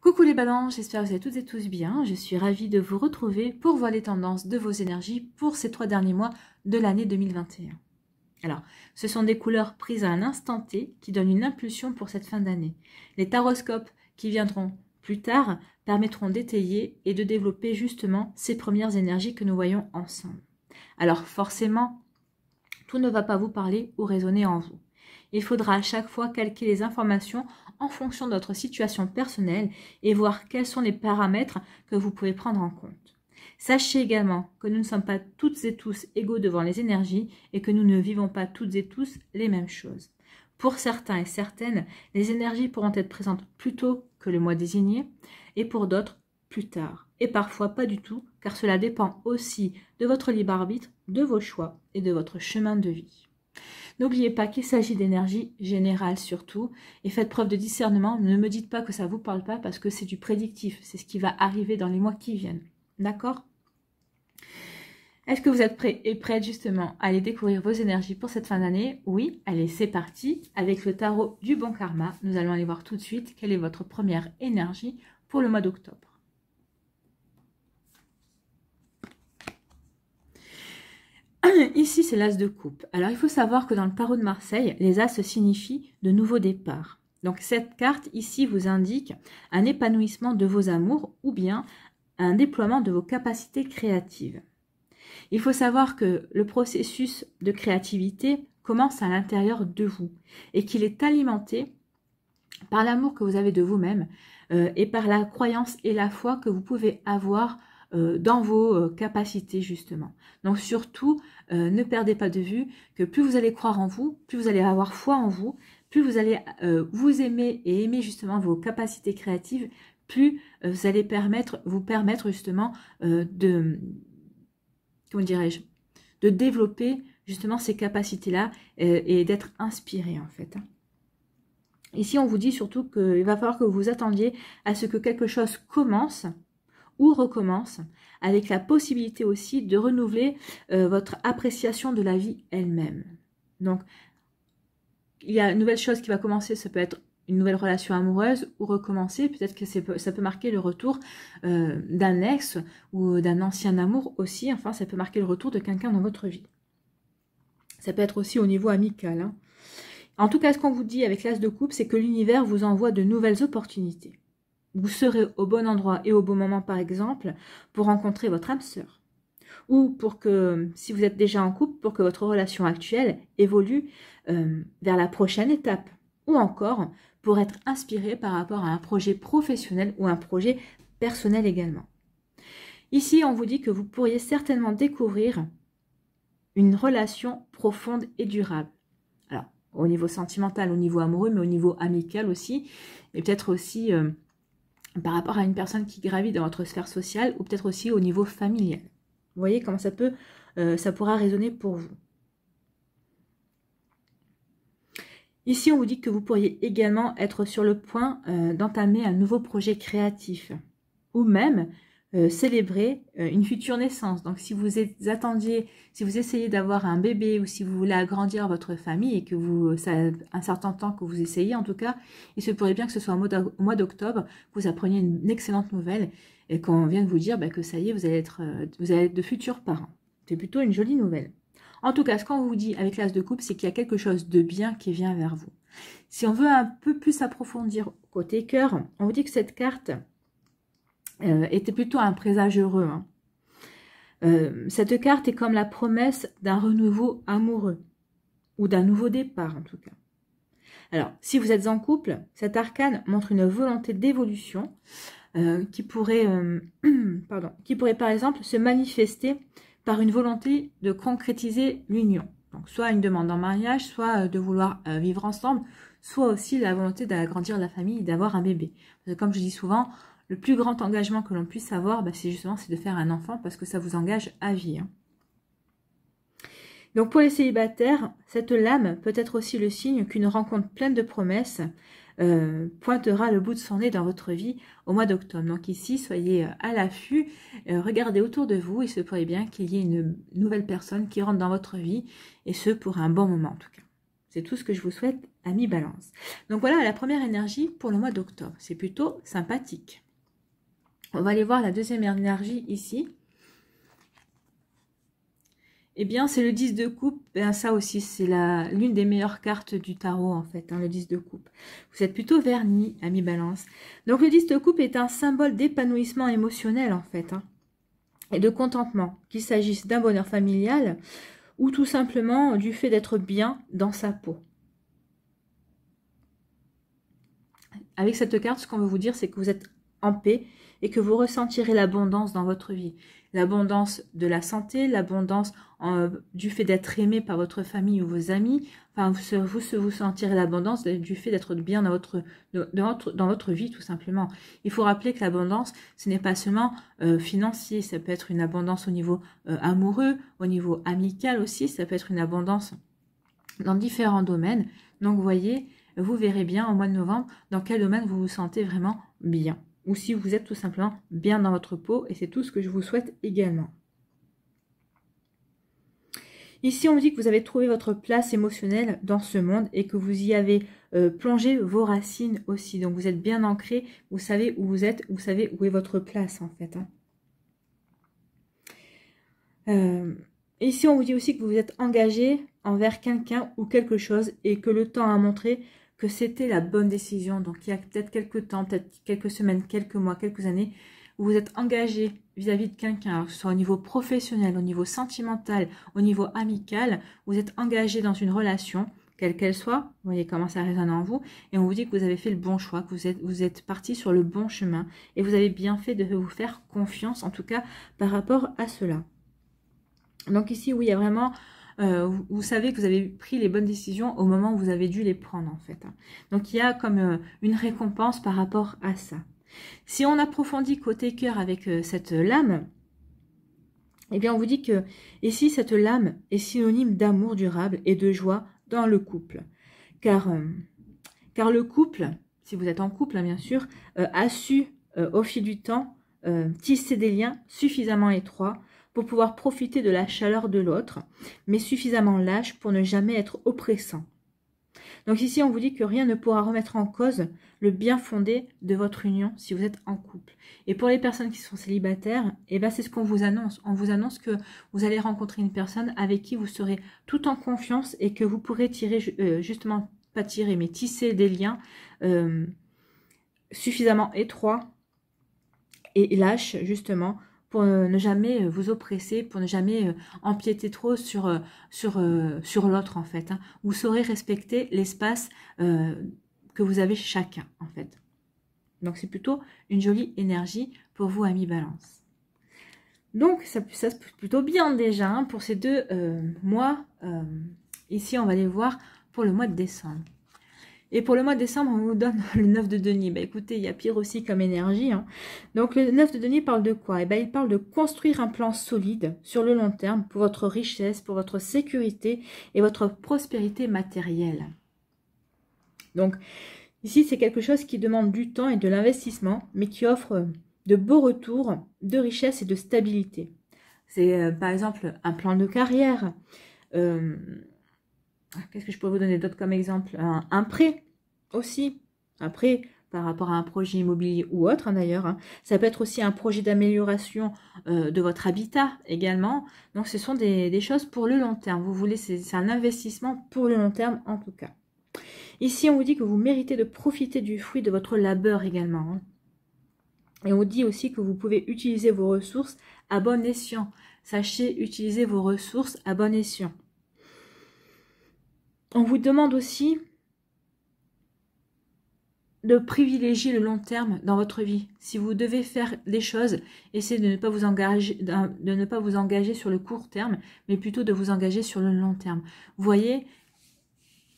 Coucou les ballons, j'espère que vous allez toutes et tous bien. Je suis ravie de vous retrouver pour voir les tendances de vos énergies pour ces trois derniers mois de l'année 2021. Alors, ce sont des couleurs prises à un instant T qui donnent une impulsion pour cette fin d'année. Les taroscopes qui viendront plus tard permettront d'étayer et de développer justement ces premières énergies que nous voyons ensemble. Alors forcément, tout ne va pas vous parler ou résonner en vous. Il faudra à chaque fois calquer les informations en fonction de votre situation personnelle et voir quels sont les paramètres que vous pouvez prendre en compte. Sachez également que nous ne sommes pas toutes et tous égaux devant les énergies et que nous ne vivons pas toutes et tous les mêmes choses. Pour certains et certaines, les énergies pourront être présentes plus tôt que le mois désigné et pour d'autres plus tard. Et parfois pas du tout, car cela dépend aussi de votre libre arbitre, de vos choix et de votre chemin de vie. N'oubliez pas qu'il s'agit d'énergie générale surtout et faites preuve de discernement. Ne me dites pas que ça ne vous parle pas parce que c'est du prédictif. C'est ce qui va arriver dans les mois qui viennent. D'accord est-ce que vous êtes prêts et prêtes justement à aller découvrir vos énergies pour cette fin d'année Oui, allez, c'est parti avec le tarot du bon karma. Nous allons aller voir tout de suite quelle est votre première énergie pour le mois d'octobre. Ici, c'est l'as de coupe. Alors, il faut savoir que dans le tarot de Marseille, les as signifient de nouveaux départs. Donc, cette carte ici vous indique un épanouissement de vos amours ou bien un déploiement de vos capacités créatives. Il faut savoir que le processus de créativité commence à l'intérieur de vous et qu'il est alimenté par l'amour que vous avez de vous-même euh, et par la croyance et la foi que vous pouvez avoir euh, dans vos euh, capacités justement. Donc surtout, euh, ne perdez pas de vue que plus vous allez croire en vous, plus vous allez avoir foi en vous, plus vous allez vous aimer et aimer justement vos capacités créatives, plus vous allez permettre, vous permettre justement de, comment dirais-je, de développer justement ces capacités-là et, et d'être inspiré en fait. Hein. Ici, on vous dit surtout qu'il va falloir que vous attendiez à ce que quelque chose commence ou recommence, avec la possibilité aussi de renouveler euh, votre appréciation de la vie elle-même. Donc, il y a une nouvelle chose qui va commencer, ça peut être une nouvelle relation amoureuse ou recommencer, peut-être que ça peut marquer le retour euh, d'un ex ou d'un ancien amour aussi, enfin ça peut marquer le retour de quelqu'un dans votre vie. Ça peut être aussi au niveau amical. Hein. En tout cas, ce qu'on vous dit avec l'as de coupe, c'est que l'univers vous envoie de nouvelles opportunités vous serez au bon endroit et au bon moment, par exemple, pour rencontrer votre âme sœur. Ou pour que, si vous êtes déjà en couple, pour que votre relation actuelle évolue euh, vers la prochaine étape. Ou encore, pour être inspiré par rapport à un projet professionnel ou un projet personnel également. Ici, on vous dit que vous pourriez certainement découvrir une relation profonde et durable. Alors, au niveau sentimental, au niveau amoureux, mais au niveau amical aussi, et peut-être aussi... Euh, par rapport à une personne qui gravit dans votre sphère sociale ou peut-être aussi au niveau familial. Vous voyez comment ça peut, euh, ça pourra résonner pour vous. Ici, on vous dit que vous pourriez également être sur le point euh, d'entamer un nouveau projet créatif ou même euh, célébrer euh, une future naissance. Donc si vous attendiez, si vous essayez d'avoir un bébé ou si vous voulez agrandir votre famille et que vous, euh, ça un certain temps que vous essayez en tout cas, il se pourrait bien que ce soit au mois d'octobre que vous appreniez une excellente nouvelle et qu'on vient de vous dire bah, que ça y est, vous allez être, vous allez être de futurs parents. C'est plutôt une jolie nouvelle. En tout cas, ce qu'on vous dit avec l'as de coupe, c'est qu'il y a quelque chose de bien qui vient vers vous. Si on veut un peu plus approfondir côté cœur, on vous dit que cette carte, euh, était plutôt un présage heureux. Hein. Euh, cette carte est comme la promesse d'un renouveau amoureux, ou d'un nouveau départ en tout cas. Alors, si vous êtes en couple, cet arcane montre une volonté d'évolution euh, qui, pourrait, pardon, qui pourrait par exemple se manifester par une volonté de concrétiser l'union. Donc, soit une demande en mariage, soit de vouloir vivre ensemble, soit aussi la volonté d'agrandir la famille et d'avoir un bébé. comme je dis souvent, le plus grand engagement que l'on puisse avoir, bah, c'est justement c'est de faire un enfant parce que ça vous engage à vie. Donc pour les célibataires, cette lame peut être aussi le signe qu'une rencontre pleine de promesses euh, pointera le bout de son nez dans votre vie au mois d'octobre. Donc ici, soyez euh, à l'affût, euh, regardez autour de vous, et se pourrait bien qu'il y ait une nouvelle personne qui rentre dans votre vie, et ce pour un bon moment en tout cas. C'est tout ce que je vous souhaite, mi balance. Donc voilà la première énergie pour le mois d'octobre. C'est plutôt sympathique on va aller voir la deuxième énergie ici. Eh bien, c'est le 10 de coupe. Ben, ça aussi, c'est l'une des meilleures cartes du tarot, en fait, hein, le 10 de coupe. Vous êtes plutôt vernis, ami balance. Donc, le 10 de coupe est un symbole d'épanouissement émotionnel, en fait, hein, et de contentement, qu'il s'agisse d'un bonheur familial ou tout simplement du fait d'être bien dans sa peau. Avec cette carte, ce qu'on veut vous dire, c'est que vous êtes en paix et que vous ressentirez l'abondance dans votre vie. L'abondance de la santé, l'abondance euh, du fait d'être aimé par votre famille ou vos amis. Enfin, vous, vous, sentirez l'abondance du fait d'être bien dans votre, dans, votre, vie, tout simplement. Il faut rappeler que l'abondance, ce n'est pas seulement euh, financier, ça peut être une abondance au niveau euh, amoureux, au niveau amical aussi, ça peut être une abondance dans différents domaines. Donc, vous voyez, vous verrez bien au mois de novembre dans quel domaine vous vous sentez vraiment bien ou si vous êtes tout simplement bien dans votre peau et c'est tout ce que je vous souhaite également. Ici, on vous dit que vous avez trouvé votre place émotionnelle dans ce monde et que vous y avez euh, plongé vos racines aussi. Donc, vous êtes bien ancré, vous savez où vous êtes, vous savez où est votre place en fait. Hein. Euh, ici, on vous dit aussi que vous vous êtes engagé envers quelqu'un ou quelque chose et que le temps a montré que c'était la bonne décision. Donc il y a peut-être quelques temps, peut-être quelques semaines, quelques mois, quelques années, où vous êtes engagé vis-à-vis de quelqu'un, soit au niveau professionnel, au niveau sentimental, au niveau amical, vous êtes engagé dans une relation, quelle qu'elle soit, vous voyez comment ça résonne en vous, et on vous dit que vous avez fait le bon choix, que vous êtes, vous êtes parti sur le bon chemin, et vous avez bien fait de vous faire confiance, en tout cas par rapport à cela. Donc ici, oui, il y a vraiment euh, vous savez que vous avez pris les bonnes décisions au moment où vous avez dû les prendre en fait. Hein. Donc il y a comme euh, une récompense par rapport à ça. Si on approfondit côté cœur avec euh, cette lame, eh bien on vous dit que ici cette lame est synonyme d'amour durable et de joie dans le couple. Car, car le couple, si vous êtes en couple hein, bien sûr, a su au fil du temps tisser des liens suffisamment étroits pour pouvoir profiter de la chaleur de l'autre, mais suffisamment lâche pour ne jamais être oppressant. Donc ici, on vous dit que rien ne pourra remettre en cause le bien fondé de votre union si vous êtes en couple. Et pour les personnes qui sont célibataires, eh ben c'est ce qu'on vous annonce. On vous annonce que vous allez rencontrer une personne avec qui vous serez tout en confiance et que vous pourrez tirer, euh, justement, pas tirer, mais tisser des liens euh, suffisamment étroits et lâches, justement, pour euh, ne jamais euh, vous oppresser, pour ne jamais euh, empiéter trop sur, sur, sur l'autre en fait. Hein. Vous saurez respecter l'espace que vous avez chacun en fait. Donc c'est plutôt une jolie énergie pour vous mi balance. Donc ça, ça se plutôt bien déjà hein, pour ces deux mois. ici on va les voir pour le mois de décembre. Et pour le mois de décembre, on vous donne le 9 de denier. Bah, écoutez, il y a pire aussi comme énergie. Hein. Donc le 9 de denier parle de quoi Et eh ben il parle de construire un plan solide sur le long terme pour votre richesse, pour votre sécurité et votre prospérité matérielle. Donc ici, c'est quelque chose qui demande du temps et de l'investissement, mais qui offre de beaux retours, de richesse et de stabilité. C'est euh, par exemple un plan de carrière. Euh, qu'est-ce que je pourrais vous donner d'autre comme exemple un, prêt aussi. Après, par rapport à un projet immobilier ou autre hein, d'ailleurs. Hein, ça peut être aussi un projet d'amélioration euh, de votre habitat également. Donc ce sont des, choses pour le long terme. Vous voulez, c'est un investissement pour le long terme en tout cas. Ici, on vous dit que vous méritez de profiter du fruit de votre labeur également. Hein. Et on dit aussi que vous pouvez utiliser vos ressources à bon escient. Sachez utiliser vos ressources à bon escient. On vous demande aussi de privilégier le long terme dans votre vie. Si vous devez faire des choses, essayez de ne pas vous engager, de ne pas vous engager sur le court terme, mais plutôt de vous engager sur le long terme. Vous voyez,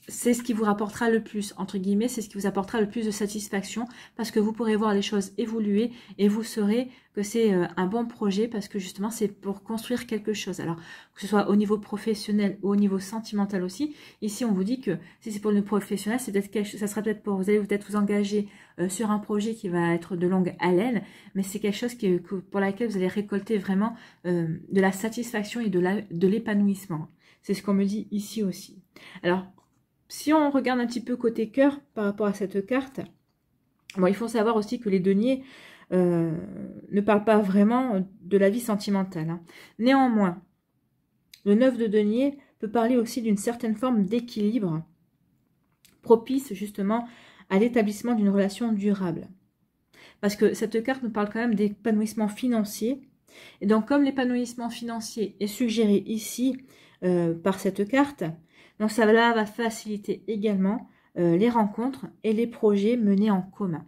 c'est ce qui vous rapportera le plus, entre guillemets, c'est ce qui vous apportera le plus de satisfaction parce que vous pourrez voir les choses évoluer et vous saurez que c'est euh, un bon projet parce que justement c'est pour construire quelque chose. Alors que ce soit au niveau professionnel ou au niveau sentimental aussi, ici on vous dit que si c'est pour le professionnel, c'est ça sera peut-être pour vous allez peut-être vous engager euh, sur un projet qui va être de longue haleine, mais c'est quelque chose qui, pour laquelle vous allez récolter vraiment euh, de la satisfaction et de l'épanouissement. c'est ce qu'on me dit ici aussi. Alors si on regarde un petit peu côté cœur par rapport à cette carte, il faut savoir aussi que les deniers euh, ne parlent pas vraiment de la vie sentimentale. Hein. Néanmoins, le 9 de denier peut parler aussi d'une certaine forme d'équilibre propice justement à l'établissement d'une relation durable. Parce que cette carte nous parle quand même d'épanouissement financier. Et donc comme l'épanouissement financier est suggéré ici euh, par cette carte, donc ça va faciliter également euh, les rencontres et les projets menés en commun.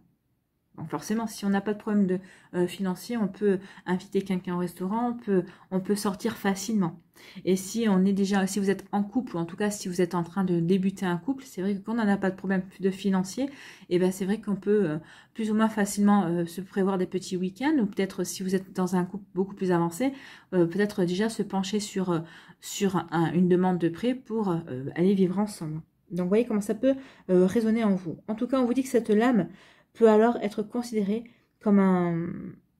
Donc forcément, si on n'a pas de problème de, euh, financier, on peut inviter quelqu'un au restaurant, on peut, on peut sortir facilement. Et si on est déjà, si vous êtes en couple, ou en tout cas si vous êtes en train de débuter un couple, c'est vrai qu'on n'en a pas de problème de financier, et eh bien c'est vrai qu'on peut euh, plus ou moins facilement se prévoir des petits week-ends, ou peut-être si vous êtes dans un couple beaucoup plus avancé, peut-être déjà se pencher sur sur une demande de prêt pour euh, aller vivre ensemble. Donc vous voyez comment ça peut euh, résonner en vous. En tout cas, on vous dit que cette lame peut alors être considérée comme un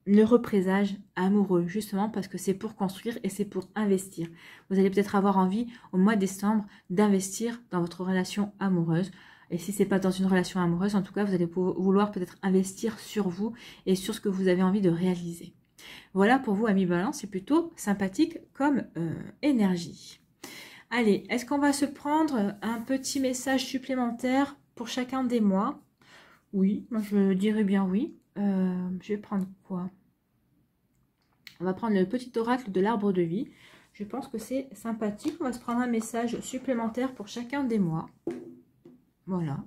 heureux présage amoureux, justement parce que c'est pour construire et c'est pour investir. Vous allez peut-être avoir envie au mois de décembre d'investir dans votre relation amoureuse. Et si c'est pas dans une relation amoureuse, en tout cas, vous allez vouloir peut-être investir sur vous et sur ce que vous avez envie de réaliser. Voilà pour vous, ami balance, c'est plutôt sympathique comme euh, énergie. Allez, est-ce qu'on va se prendre un petit message supplémentaire pour chacun des mois Oui, moi je dirais bien oui. Euh, je vais prendre quoi On va prendre le petit oracle de l'arbre de vie. Je pense que c'est sympathique. On va se prendre un message supplémentaire pour chacun des mois. Voilà.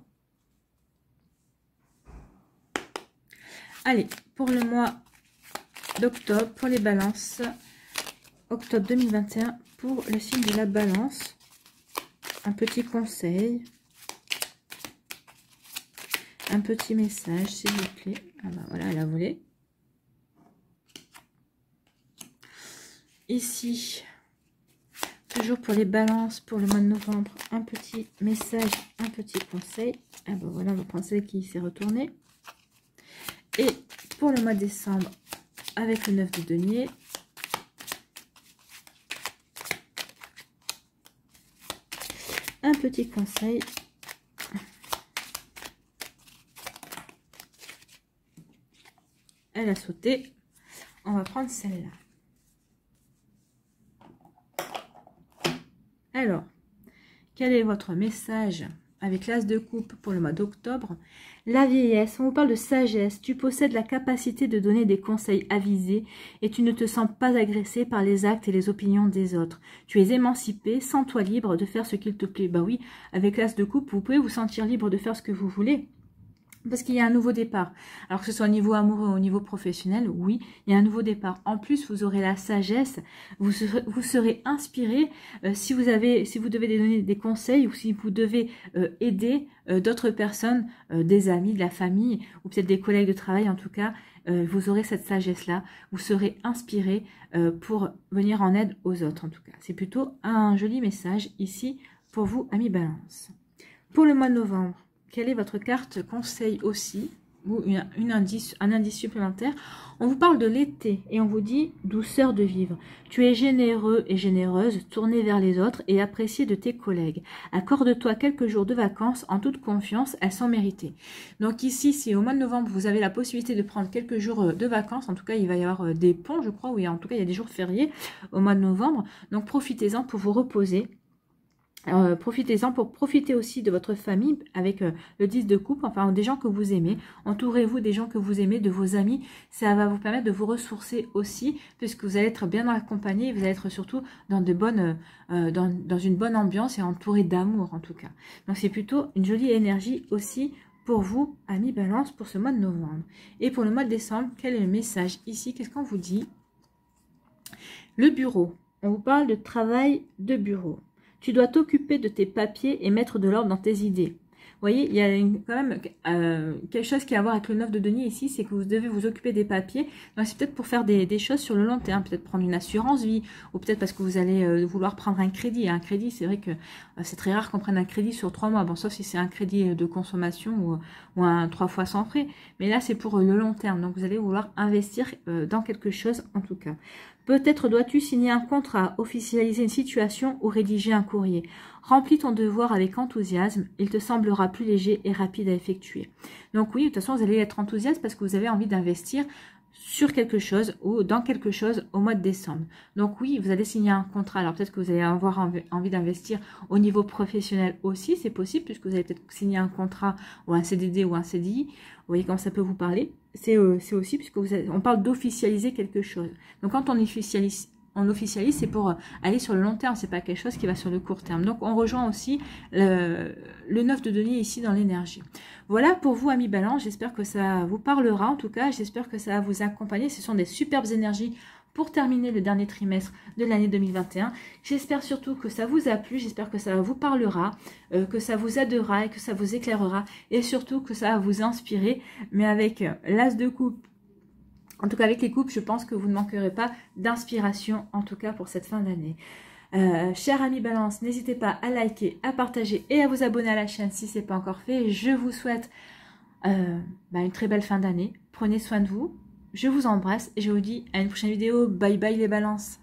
Allez, pour le mois d'octobre pour les balances. Octobre 2021 pour le signe de la balance. Un petit conseil. Un petit message, s'il vous plaît. Ah bah voilà, elle a volé. Ici, toujours pour les balances, pour le mois de novembre, un petit message, un petit conseil. Ah bah voilà, le conseil qui s'est retourné. Et pour le mois de décembre, avec le 9 de denier. Un petit conseil. Elle a sauté. On va prendre celle-là. Alors, quel est votre message avec l'as de coupe pour le mois d'octobre. La vieillesse, on parle de sagesse, tu possèdes la capacité de donner des conseils avisés et tu ne te sens pas agressé par les actes et les opinions des autres. Tu es émancipé, sens-toi libre de faire ce qu'il te plaît. Bah oui, avec l'as de coupe, vous pouvez vous sentir libre de faire ce que vous voulez. Parce qu'il y a un nouveau départ. Alors que ce soit au niveau amoureux ou au niveau professionnel, oui, il y a un nouveau départ. En plus, vous aurez la sagesse, vous serez, inspiré euh, si, vous avez, si vous devez donner des conseils ou si vous devez euh, aider euh, d'autres personnes, des amis, de la famille ou peut-être des collègues de travail en tout cas, vous aurez cette sagesse-là, vous serez inspiré pour venir en aide aux autres en tout cas. C'est plutôt un joli message ici pour vous, amis balance. Pour le mois de novembre, quelle est votre carte conseil aussi ou indice, un indice supplémentaire. On vous parle de l'été et on vous dit douceur de vivre. Tu es généreux et généreuse, tourné vers les autres et apprécié de tes collègues. Accorde-toi quelques jours de vacances en toute confiance, elles sont méritées. Donc ici, si au mois de novembre, vous avez la possibilité de prendre quelques jours euh, de vacances, en tout cas, il va y avoir euh, des ponts, je crois, oui, en tout cas, il y a des jours fériés au mois de novembre. Donc profitez-en pour vous reposer alors, euh, Profitez-en pour profiter aussi de votre famille avec euh, le 10 de coupe, enfin des gens que vous aimez. Entourez-vous des gens que vous aimez, de vos amis. Ça va vous permettre de vous ressourcer aussi, puisque vous allez être bien accompagné et vous allez être surtout euh, dans, dans une bonne ambiance et entouré d'amour en tout cas. Donc c'est plutôt une jolie énergie aussi pour vous, amis balance, pour ce mois de novembre. Et pour le mois de décembre, quel est le message ici Qu'est-ce qu'on vous dit Le bureau. On vous parle de travail de bureau. Tu dois t'occuper de tes papiers et mettre de l'ordre dans tes idées. Vous voyez, il y a quand même euh, quelque chose qui a à voir avec le 9 de Denis ici, c'est que vous devez vous occuper des papiers. Donc c'est peut-être pour faire des, choses sur le long terme, peut-être prendre une assurance vie, ou peut-être parce que vous allez euh, vouloir prendre un crédit. Un crédit, c'est vrai que euh, c'est très rare qu'on prenne un crédit sur trois mois, bon, sauf si c'est un crédit de consommation ou, ou un trois fois sans frais. Mais là, c'est pour le long terme, donc vous allez vouloir investir dans quelque chose en tout cas. Peut-être dois-tu signer un contrat, officialiser une situation ou rédiger un courrier. Remplis ton devoir avec enthousiasme, il te semblera plus léger et rapide à effectuer. Donc oui, de toute façon, vous allez être enthousiaste parce que vous avez envie d'investir sur quelque chose ou dans quelque chose au mois de décembre. Donc oui, vous allez signer un contrat. Alors peut-être que vous allez avoir envie, d'investir au niveau professionnel aussi, c'est possible, puisque vous allez peut-être signer un contrat ou un CDD ou un CDI. Vous voyez comment ça peut vous parler euh, c'est aussi puisque vous, on parle d'officialiser quelque chose. Donc quand on officialise, on officialise, c'est pour euh, aller sur le long terme, c'est pas quelque chose qui va sur le court terme. Donc on rejoint aussi le, 9 de denier ici dans l'énergie. Voilà pour vous, amis balance, j'espère que ça vous parlera, en tout cas, j'espère que ça va vous accompagner. Ce sont des superbes énergies pour terminer le dernier trimestre de l'année 2021. J'espère surtout que ça vous a plu, j'espère que ça vous parlera, euh, que ça vous aidera et que ça vous éclairera et surtout que ça va vous inspirer, mais avec euh, l'as de coupe en tout cas, avec les coupes, je pense que vous ne manquerez pas d'inspiration, en tout cas pour cette fin d'année. Euh, chers amis Balance, n'hésitez pas à liker, à partager et à vous abonner à la chaîne si ce n'est pas encore fait. Je vous souhaite euh, bah, une très belle fin d'année. Prenez soin de vous. Je vous embrasse et je vous dis à une prochaine vidéo. Bye bye les balances